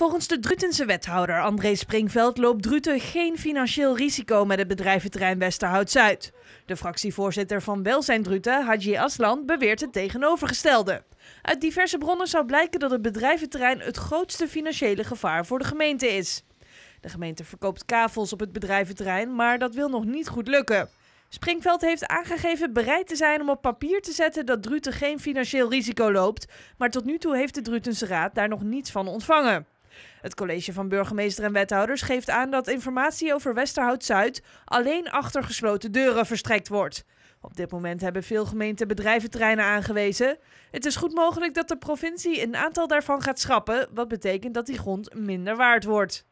Volgens de Drutense wethouder André Springveld loopt Druten geen financieel risico met het bedrijventerrein Westerhout-Zuid. De fractievoorzitter van Welzijn Druten, Haji Aslan, beweert het tegenovergestelde. Uit diverse bronnen zou blijken dat het bedrijventerrein het grootste financiële gevaar voor de gemeente is. De gemeente verkoopt kavels op het bedrijventerrein, maar dat wil nog niet goed lukken. Springveld heeft aangegeven bereid te zijn om op papier te zetten dat Druten geen financieel risico loopt, maar tot nu toe heeft de Drutense Raad daar nog niets van ontvangen. Het college van burgemeester en wethouders geeft aan dat informatie over Westerhout-Zuid alleen achter gesloten deuren verstrekt wordt. Op dit moment hebben veel gemeenten bedrijventerreinen aangewezen. Het is goed mogelijk dat de provincie een aantal daarvan gaat schrappen, wat betekent dat die grond minder waard wordt.